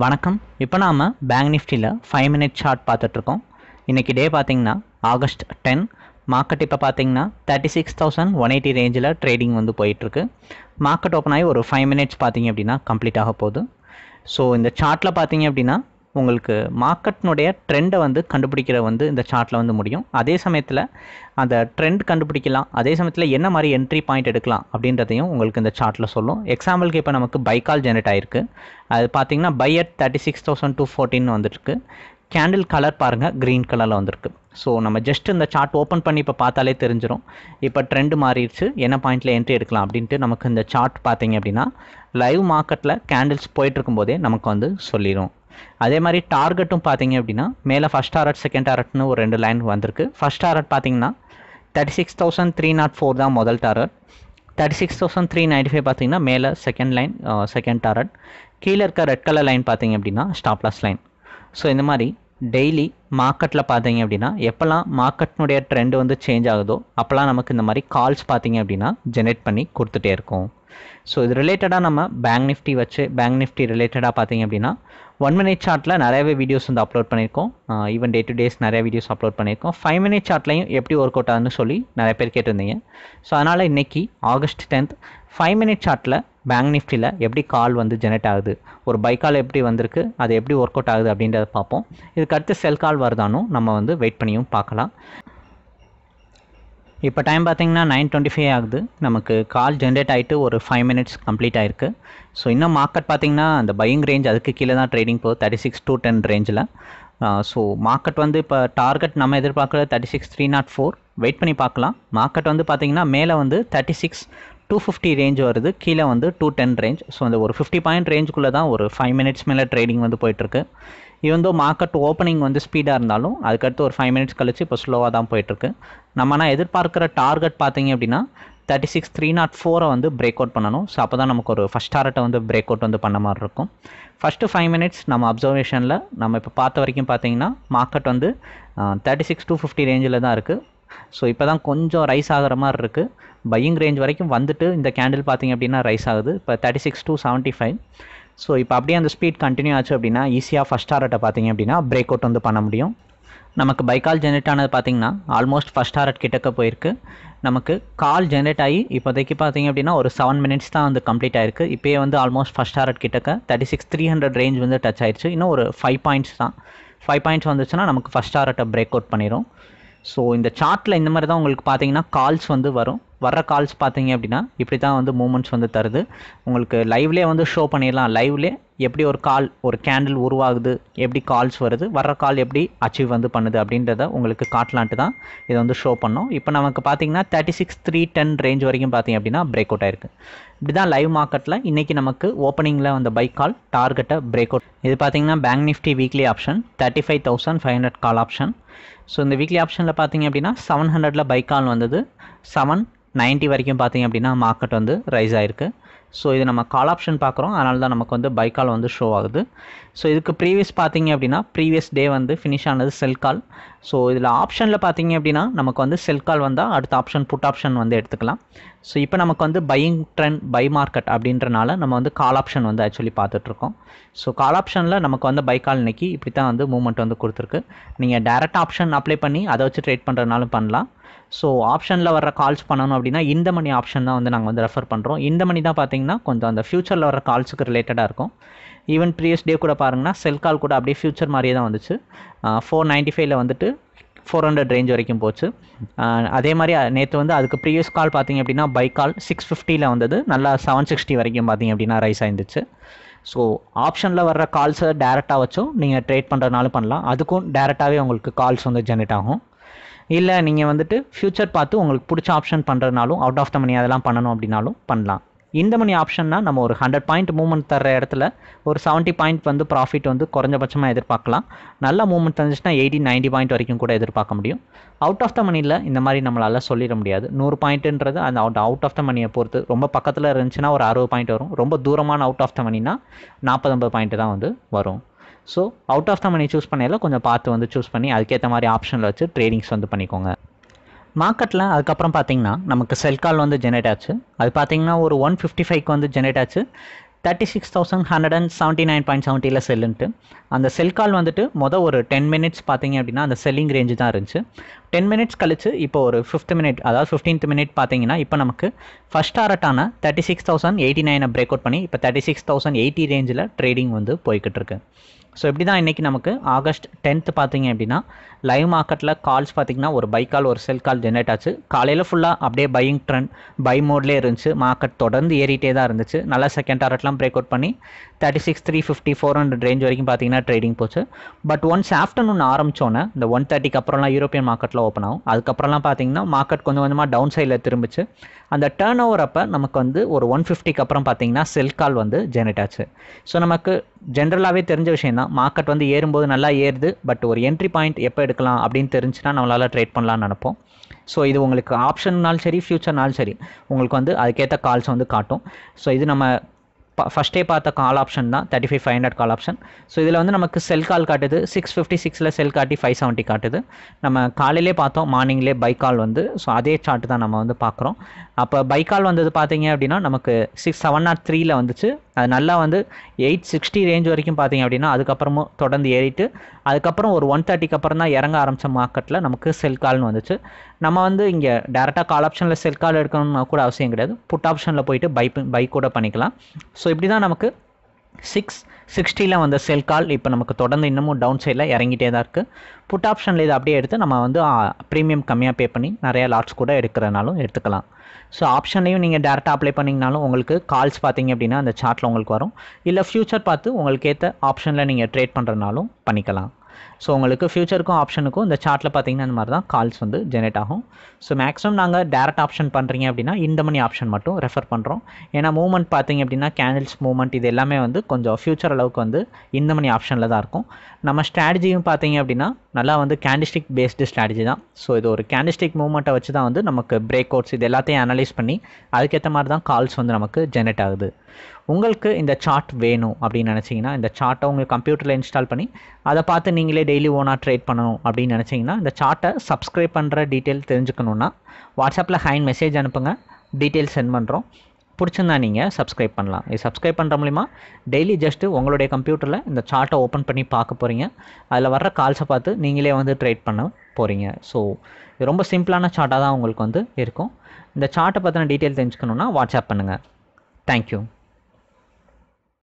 வணக்கம் இப்போ நாம் பேங்க் நிஃப்டியில் ஃபைவ் மினிட் சார்ட் பார்த்துட்ருக்கோம் இன்றைக்கி டே பார்த்திங்கன்னா ஆகஸ்ட் டென் மார்க்கெட் இப்போ பார்த்திங்கன்னா thirty six thousand one eighty ரேஞ்சில் ட்ரேடிங் வந்து போயிட்டுருக்கு மார்க்கெட் ஓப்பன் ஆகி ஒரு ஃபைவ் மினிட்ஸ் பார்த்திங்க அப்படின்னா கம்ப்ளீட் ஆக போகுது ஸோ இந்த சார்ட்டில் பார்த்திங்க அப்படின்னா உங்களுக்கு மார்க்கெட்னுடைய ட்ரெண்டை வந்து கண்டுபிடிக்கிற வந்து இந்த சார்ட்டில் வந்து முடியும் அதே சமயத்தில் அந்த ட்ரெண்ட் கண்டுபிடிக்கலாம் அதே சமயத்தில் என்ன மாதிரி என்ட்ரி பாயிண்ட் எடுக்கலாம் அப்படின்றதையும் உங்களுக்கு இந்த சார்ட்டில் சொல்லும் எக்ஸாம்பிளுக்கு இப்போ நமக்கு பைக்கால் ஜெனரேட் ஆயிருக்கு அது பார்த்தீங்கன்னா by at thirty six thousand two ஃபோர்டின் வந்துருக்கு கேண்டில் கலர் பாருங்கள் க்ரீன் கலரில் வந்திருக்கு ஸோ நம்ம ஜஸ்ட் இந்த சார்ட் ஓப்பன் பண்ணி இப்போ பார்த்தாலே தெரிஞ்சிடும் இப்போ ட்ரெண்டு மாறிடுச்சு என்ன பாயிண்ட்டில் என்ட்ரி எடுக்கலாம் அப்படின்ட்டு நமக்கு இந்த சார்ட் பார்த்தீங்க அப்படின்னா லைவ் மார்க்கெட்டில் கேண்டில்ஸ் போயிட்டுருக்கும் போதே நமக்கு வந்து சொல்லிடும் அதே மாதிரி டார்கெட்டும் பார்த்தீங்க அப்படின்னா மேலே ஃபஸ்ட் டாரட் செகண்ட் டாரட்னு ஒரு ரெண்டு லைன் வந்திருக்கு ஃபஸ்ட் டாரட் பார்த்தீங்கன்னா thirty six thousand three naught four தான் முதல் target thirty six thousand three ninety five பார்த்தீங்கன்னா மேலே செகண்ட் லைன் செகண்ட் டாரட் கீழே இருக்க ரெட் கலர் லைன் பார்த்தீங்க அப்படின்னா ஸ்டாப்லாஸ் லைன் ஸோ இந்த மாதிரி டெய்லி மார்க்கெட்டில் பார்த்தீங்க அப்படின்னா எப்போல்லாம் மார்க்கெட்னுடைய ட்ரெண்ட் வந்து சேஞ்ச் ஆகுதோ அப்போல்லாம் நமக்கு இந்த மாதிரி கால்ஸ் பார்த்தீங்க அப்படின்னா ஜெனரேட் பண்ணி கொடுத்துட்டே இருக்கும் ஸோ இது ரிலேட்டடாக நம்ம பேங்க் நிஃப்டி வச்சு பேங்க் நிஃப்டி ரிலேட்டடாக பார்த்தீங்க அப்படின்னா ஒன் மினிட் சார்ட்டில் நிறையவே வீடியோஸ் வந்து அப்லோட் பண்ணியிருக்கோம் ஈவன் டே டு டேஸ் நிறைய வீடியோஸ் அப்லோட் பண்ணியிருக்கோம் ஃபைவ் மினிட் சார்ட்லையும் எப்படி ஒர்க் அவுட் ஆகுதுன்னு சொல்லி நிறைய பேர் கேட்டிருந்தீங்க ஸோ அதனால் இன்றைக்கி ஆகஸ்ட் டென்த் ஃபைவ் மினிட் சார்ட்டில் பேங்க் நிஃப்டியில் எப்படி கால் வந்து ஜெனரேட் ஆகுது ஒரு பைக் கால் எப்படி வந்திருக்கு அது எப்படி ஒர்க் அவுட் ஆகுது அப்படின்றத பார்ப்போம் இதுக்கு அடுத்து செல் கால் வருதானும் நம்ம வந்து வெயிட் பண்ணியும் பார்க்கலாம் இப்போ டைம் பார்த்திங்கன்னா நைன் டுவெண்ட்டி ஃபைவ் ஆகுது நமக்கு கால் ஜென்ரேட் ஆகிட்டு ஒரு ஃபைவ் மினிட்ஸ் கம்ப்ளீட் ஆயிருக்கு ஸோ இன்னும் மார்க்கெட் பார்த்திங்கன்னா அந்த பையிங் ரேஞ்ச் அதுக்கு கீழே தான் ட்ரேடிங் போகுது தேர்ட்டி சிக்ஸ் டூ டென் ரேஞ்சில் ஸோ மார்க்கெட் வந்து இப்போ டார்கெட் நம்ம எதிர்பார்க்குறது thirty six three naught four wait பண்ணி பார்க்கலாம் மார்க்கெட் வந்து பார்த்திங்கன்னா மேலே வந்து thirty six two fifty range வருது கீழே வந்து டூ டென் ரேஞ்ச் ஸோ அந்த ஒரு ஃபிஃப்டி பாயிண்ட் ரேஞ்சுக்குள்ளே தான் ஒரு ஃபைவ் மினிட்ஸ் மேலே ட்ரேடிங் வந்து போயிட்டுருக்கு இவன் தோ மார்க்கெட் ஓப்பனிங் வந்து ஸ்பீடாக இருந்தாலும் அதுக்கடுத்து ஒரு ஃபைவ் மினிட்ஸ் கழிச்சு இப்போ ஸ்லோவாக தான் போயிட்டுருக்கு நம்ம ஆனால் எதிர்பார்க்குற டார்கெட் பார்த்தீங்க அப்படின்னா தேர்ட்டி சிக்ஸ் த்ரீ நாட் ஃபோரை வந்து பிரேக் அவுட் பண்ணணும் ஸோ அப்போ தான் நமக்கு ஒரு ஃபஸ்ட் டார்கெட்டை வந்து பிரேக் அவுட் வந்து பண்ண மாதிரி இருக்கும் ஃபஸ்ட்டு ஃபைவ் மினிட்ஸ் நம்ம அப்சர்வேஷனில் நம்ம இப்போ பார்த்த வரைக்கும் பார்த்தீங்கன்னா மார்க்கெட் வந்து தேர்ட்டி சிக்ஸ் டூ ஃபிஃப்டி ரேஞ்சில் தான் இருக்குது ஸோ இப்போ தான் கொஞ்சம் ரைஸ் ஆகிற மாதிரி இருக்குது பையிங் ரேஞ்ச் வரைக்கும் வந்துட்டு இந்த கேண்டில் பார்த்திங்க அப்படின்னா ரைஸ் ஆகுது இப்போ thirty six two seventy five so இப்போ அப்படியே அந்த ஸ்பீட் கண்டினியூ ஆச்சு அப்படின்னா ஈஸியாக ஃபஸ்ட் ஹாரட்டை பார்த்தீங்க அப்படின்னா பிரேக் அவுட் வந்து பண்ண முடியும் நமக்கு பைக்கால் ஜென்ரேட் ஆனது பார்த்திங்கன்னா ஆல்மோஸ்ட் ஃபஸ்ட் ஹாரட் கிட்டக்க போயிருக்கு நமக்கு கால் ஜென்ரேட் ஆகி இப்போதைக்கு பார்த்திங்க அப்படின்னா ஒரு செவன் மினிட்ஸ் தான் வந்து கம்ப்ளீட் ஆயிருக்கு இப்போயே வந்து ஆல்மோஸ்ட் ஃபஸ்ட் ஹாரட் கிட்டக்க thirty six three hundred range வந்து டச் ஆயிடுச்சு இன்னும் ஒரு ஃபைவ் பாயிண்ட்ஸ் தான் ஃபைவ் பாயிண்ட்ஸ் வந்துச்சுன்னா நமக்கு ஃபஸ்ட் ஹாரட்டை பிரேக் அவுட் பண்ணிடும் ஸோ இந்த சார்ட்டில் இந்த மாதிரி தான் உங்களுக்கு பார்த்தீங்கன்னா கால்ஸ் வந்து வரும் வர்ற கால்ஸ் பார்த்தீங்க அப்படின்னா இப்படி தான் வந்து மூமெண்ட்ஸ் வந்து தருது உங்களுக்கு லைவ்லேயே வந்து ஷோ பண்ணிடலாம் லைவ்லேயே எப்படி ஒரு கால் ஒரு கேண்டில் உருவாகுது எப்படி கால்ஸ் வருது வர்ற கால் எப்படி அச்சீவ் வந்து பண்ணுது அப்படின்றத உங்களுக்கு காட்டலான்ட்டு தான் இதை வந்து ஷோ பண்ணோம் இப்போ நமக்கு பார்த்தீங்கன்னா thirty six three ten range வரைக்கும் பார்த்தீங்க அப்படின்னா பிரேக் அவுட் ஆயிருக்கு இப்படி தான் லைவ் மார்க்கெட்டில் இன்றைக்கி நமக்கு ஓப்பனிங்கில் வந்த பைக் கால் டார்கெட்டை பிரேக் அவுட் இது பார்த்தீங்கன்னா bank Nifty weekly option thirty five thousand five hundred call option so இந்த வீக்லி ஆப்ஷனில் பார்த்தீங்க அப்படின்னா செவன் ஹண்ட்ரடில் பைக் கால் வந்தது செவன் நைன்ட்டி வரைக்கும் பார்த்தீங்க அப்படின்னா மார்க்கெட் வந்து ரைஸ் ஆயிருக்கு ஸோ இது நம்ம கால் ஆப்ஷன் பார்க்குறோம் அதனால தான் நமக்கு வந்து பை கால் வந்து ஷோ ஆகுது ஸோ இதுக்கு ப்ரீவியஸ் பார்த்தீங்க அப்படின்னா ப்ரீவியஸ் டே வந்து ஃபினிஷ் ஆனது செல் கால் ஸோ இதில் ஆப்ஷனில் பார்த்தீங்க அப்படின்னா நமக்கு வந்து செல் கால் வந்தால் அடுத்த ஆப்ஷன் புட் ஆப்ஷன் வந்து எடுத்துக்கலாம் ஸோ இப்போ நமக்கு வந்து பையிங் ட்ரெண்ட் பை மார்க்கெட் அப்படின்றனால நம்ம வந்து கால் ஆப்ஷன் வந்து ஆக்சுவலி பார்த்துட்ருக்கோம் ஸோ கால் ஆப்ஷனில் நமக்கு வந்து பை கால் இன்றைக்கி இப்படி தான் வந்து மூவ்மெண்ட் வந்து கொடுத்துருக்கு நீங்கள் டேரெக்ட் ஆப்ஷன் அப்ளை பண்ணி அதை வச்சு ட்ரேட் பண்ணுறதுனாலும் பண்ணலாம் ஸோ ஆப்ஷனில் வர கால்ஸ் பண்ணணும் அப்படின்னா இந்த மணி ஆப்ஷன் தான் வந்து நாங்கள் வந்து ரெஃபர் பண்ணுறோம் இந்த மணி தான் பார்த்தீங்கன்னா கொஞ்சம் அந்த ஃப்யூச்சரில் வர கால்ஸுக்கு ரிலேட்டடாக இருக்கும் ஈவன் ப்ரீவியஸ் டே கூட பாருங்கன்னா செல் கால் கூட அப்படியே ஃப்யூச்சர் மாதிரியே தான் வந்துச்சு ஃபோர் நைன்ட்டி ஃபைவ்ல வந்துட்டு ஃபோர் ஹண்ட்ரட் ரேஞ்ச் வரைக்கும் போச்சு அதே மாதிரி நேற்று வந்து அதுக்கு ப்ரீவியஸ் கால் பார்த்தீங்க அப்படின்னா பை கால் சிக்ஸ் ஃபிஃப்டியில் வந்தது நல்லா செவன் சிக்ஸ்டி வரைக்கும் பார்த்தீங்க அப்படின்னா ரைஸ் ஆயிருந்துச்சு ஸோ ஆப்ஷனில் வர்ற கால்ஸை டேரெக்டாக வச்சும் நீங்கள் ட்ரேட் பண்ணுறதுனாலும் பண்ணலாம் அதுக்கும் டேரெக்டாகவே உங்களுக்கு கால்ஸ் வந்து ஜென்ரேட் ஆகும் இல்லை நீங்கள் வந்துட்டு ஃப்யூச்சர் பார்த்து உங்களுக்கு பிடிச்ச ஆப்ஷன் பண்ணுறதுனாலும் அவுட் ஆஃப் த மணி அதெல்லாம் பண்ணணும் அப்படின்னாலும் பண்ணலாம் இந்த மணி ஆப்ஷன்னா நம்ம ஒரு ஹண்ட்ரட் பாயிண்ட் மூவ்மெண்ட் தர இடத்துல ஒரு செவன்ட்டி பாயிண்ட் வந்து ப்ராஃபிட் வந்து குறைஞ்சபட்சமாக எதிர்பார்க்கலாம் நல்ல மூவ்மெண்ட் தந்துச்சுன்னா எயிட்டி நைன்டி பாயிண்ட் வரைக்கும் கூட எதிர்பார்க்க முடியும் அவுட் ஆஃப் த மணியில் இந்த மாதிரி நம்மளால் சொல்லிட முடியாது நூறு பாயிண்ட்டுன்றது அந்த அவுட் அவுட் ஆஃப் த மணியை பொறுத்து ரொம்ப பக்கத்தில் இருந்துச்சுன்னா ஒரு அறுபது பாயிண்ட் வரும் ரொம்ப தூரமான அவுட் ஆஃப் த மணினா நாற்பது ஐம்பது பாயிண்ட் தான் வந்து வரும் so out of the money choose பண்ணையில் கொஞ்சம் பார்த்து வந்து சூஸ் பண்ணி அதுக்கேற்ற மாதிரி ஆப்ஷனில் வச்சு ட்ரேடிங்ஸ் வந்து பண்ணிக்கோங்க மார்க்கெட்டில் அதுக்கப்புறம் பார்த்தீங்கன்னா நமக்கு செல் கால் வந்து ஜெனரேட் ஆச்சு அது பார்த்தீங்கன்னா ஒரு ஒன் ஃபிஃப்டி ஃபைவ்க்கு வந்து ஜெனரேட் ஆச்சு thirty six thousand hundred and seventy nine point செவன்ட்டியில் செல்லுன்ட்டு அந்த செல் கால் வந்துட்டு மொதல் ஒரு டென் மினிட்ஸ் பார்த்தீங்க அப்படின்னா அந்த செல்லிங் ரேஞ்சு தான் இருந்துச்சு டென் மினிட்ஸ் கழிச்சு இப்போ ஒரு ஃபிஃப்த் மினிட் அதாவது ஃபிஃப்டீன்த் மினிட் பார்த்தீங்கன்னா இப்போ நமக்கு ஃபஸ்ட் ஆரட்டான தேர்ட்டி சிக்ஸ் தௌசண்ட் எயிட்டி நைனை பிரேக் அவுட் பண்ணி இப்போ தேர்ட்டி சிக்ஸ் தௌசண்ட் எயிட்டி ரேஞ்சில் ட்ரேடிங் வந்து போய்கிட்டு இருக்கு ஸோ இப்படி தான் இன்றைக்கி நமக்கு ஆகஸ்ட் டென்த் பார்த்தீங்க அப்படின்னா லைவ் மார்க்கெட்டில் கால்ஸ் பார்த்தீங்கன்னா ஒரு பை கால் ஒரு செல் கால் ஜென்ரேட் ஆச்சு காலையில் ஃபுல்லாக அப்படியே பையிங் ட்ரெண்ட் பை மோட்லேயே இருந்துச்சு மார்க்கெட் தொடர்ந்து ஏறிட்டே தான் இருந்துச்சு நல்லா செகண்ட் டார்கெட்லாம் பிரேக் அவுட் பண்ணி thirty six three fifty four hundred range வரைக்கும் பார்த்தீங்கன்னா ட்ரேடிங் போச்சு பட் ஒன்ஸ் ஆஃப்டர்நூன் ஆரம்பித்தோன்னே இந்த ஒன் தேர்ட்டிக்கு அப்புறம்லாம் யூரோப்பியன் மார்க்கெட்டில் ஓப்பன் ஆகும் அதுக்கப்புறம்லாம் பார்த்தீங்கன்னா மார்க்கெட் கொஞ்சம் கொஞ்சமாக டவுன் சைடில் திரும்பிச்சு அந்த டேர்ன் ஓவர் அப்போ நமக்கு வந்து ஒரு ஒன் ஃபிஃப்டிக்கு அப்புறம் பார்த்தீங்கன்னா செல் கால் வந்து ஜென்ரேட் ஆச்சு ஸோ நமக்கு ஜென்ரலாகவே தெரிஞ்ச விஷயம் தான் மார்க்கெட் வந்து ஏறும்போது நல்லா ஏறுது பட் ஒரு என்ட்ரி பாயிண்ட் எப்போ எடுக்கலாம் அப்படின்னு தெரிஞ்சுன்னா நம்மளால் ட்ரேட் பண்ணலான்னு நினப்போம் ஸோ இது உங்களுக்கு ஆப்ஷன்னாலும் சரி ஃப்யூச்சர்னாலும் சரி உங்களுக்கு வந்து அதுக்கேற்ற கால்ஸ் வந்து காட்டும் ஸோ இது நம்ம ஃபஸ்ட்டே பார்த்த கால் ஆப்ஷன் தான் thirty five five hundred call option so இதில் வந்து நமக்கு செல் கால் காட்டுது சிக்ஸ் ஃபிஃப்டி சிக்ஸில் செல் காட்டி ஃபைவ் செவன்ட்டி காட்டுது நம்ம காலையிலே பார்த்தோம் மார்னிங்லே பை கால் வந்து ஸோ அதே சார்ட் தான் நம்ம வந்து பார்க்குறோம் அப்போ பை கால் வந்தது பார்த்தீங்க அப்படின்னா நமக்கு சிக்ஸ் செவன் நாட் த்ரீயில் வந்துச்சு அது நல்லா வந்து எயிட் சிக்ஸ்டி ரேஞ்ச் வரைக்கும் பார்த்தீங்க அப்படின்னா அதுக்கப்புறமும் தொடர்ந்து ஏறிட்டு அதுக்கப்புறம் ஒரு ஒன் தேர்ட்டிக்கு அப்புறம் தான் இறங்க ஆரம்பித்த மார்க்கெட்டில் நமக்கு செல் கால்னு வந்துச்சு நம்ம வந்து இங்கே டேரெக்டாக கால் ஆப்ஷனில் செல் கால் எடுக்கணும்னா கூட அவசியம் கிடையாது புட் ஆப்ஷனில் போயிட்டு பை பை கூட பண்ணிக்கலாம் ஸோ இப்படி தான் நமக்கு சிக்ஸ் சிக்ஸ்டியில் வந்த செல் கால் இப்போ நமக்கு தொடர்ந்து இன்னமும் டவுன் சைடில் இறங்கிட்டே தான் இருக்குது புட் ஆப்ஷனில் இதை அப்படியே எடுத்து நம்ம வந்து ப்ரீமியம் கம்மியாக பே பண்ணி நிறையா லாட்ஸ் கூட எடுக்கிறனாலும் எடுத்துக்கலாம் ஸோ ஆப்ஷன்லையும் நீங்கள் டேரெக்டாக அப்ளை பண்ணிங்கனாலும் உங்களுக்கு கால்ஸ் பார்த்தீங்க அப்படின்னா அந்த சார்ட்டில் உங்களுக்கு வரும் இல்லை ஃப்யூச்சர் பார்த்து உங்களுக்கு ஏற்ற ஆப்ஷனில் நீங்கள் ட்ரேட் பண்ணுறனாலும் பண்ணிக்கலாம் ஸோ உங்களுக்கு ஃபியூச்சருக்கும் ஆப்ஷனுக்கும் இந்த சார்ட்டில் பார்த்தீங்கன்னா இந்த மாதிரி தான் கால்ஸ் வந்து ஜெனரேட் ஆகும் ஸோ மேக்ஸிமம் நாங்கள் டேரக்ட் ஆப்ஷன் பண்ணுறீங்க அப்படின்னா இந்த மணி ஆப்ஷன் மட்டும் ரெஃபர் பண்ணுறோம் ஏன்னா மூவ்மெண்ட் பார்த்தீங்க அப்படின்னா கேண்டில்ஸ் மூவ்மெண்ட் இது எல்லாமே வந்து கொஞ்சம் ஃபியூச்சர் அளவுக்கு வந்து இந்த மணி ஆப்ஷனில் தான் இருக்கும் நம்ம ஸ்ட்ராட்டஜியும் பார்த்தீங்க அப்படின்னா நல்லா வந்து கேண்டிஸ்டிக் பேஸ்டு ஸ்ட்ராட்டஜி தான் ஸோ இது ஒரு கேண்டிஸ்டிக் மூவ்மெண்ட்டை வச்சு தான் வந்து நமக்கு பிரேக் அவுட்ஸ் இது எல்லாத்தையும் அனலைஸ் பண்ணி அதுக்கேற்ற மாதிரி தான் கால்ஸ் வந்து நமக்கு ஜென்ரேட் ஆகுது உங்களுக்கு இந்த சார்ட் வேணும் அப்படின்னு நினச்சிங்கன்னா இந்த சார்ட்டை உங்கள் கம்ப்யூட்டரில் இன்ஸ்டால் பண்ணி அதை பார்த்து நீங்களே டெய்லி ஓனாக ட்ரேட் பண்ணணும் அப்படின்னு நினச்சிங்கன்னா இந்த சார்ட்டை சப்ஸ்கிரைப் பண்ணுற டீட்டெயில் தெரிஞ்சுக்கணுன்னா வாட்ஸ்அப்பில் ஹேண்ட் மெசேஜ் அனுப்புங்க டீட்டெயில் சென்ட் பண்ணுறோம் பிடிச்சிருந்தா நீங்கள் சப்ஸ்கிரைப் பண்ணலாம் இது சப்ஸ்கிரைப் பண்ணுற மூலிமா டெய்லி ஜஸ்ட்டு உங்களுடைய கம்ப்யூட்டரில் இந்த சார்ட்டை ஓப்பன் பண்ணி பார்க்க போகிறீங்க அதில் வர்ற கால்ஸை பார்த்து நீங்களே வந்து ட்ரேட் பண்ண போகிறீங்க ஸோ இது ரொம்ப சிம்பிளான சார்ட்டாக தான் உங்களுக்கு வந்து இருக்கும் இந்த சார்ட்டை பற்றின டீட்டெயில் தெரிஞ்சுக்கணுன்னா வாட்ஸ்அப் பண்ணுங்கள் தேங்க்யூ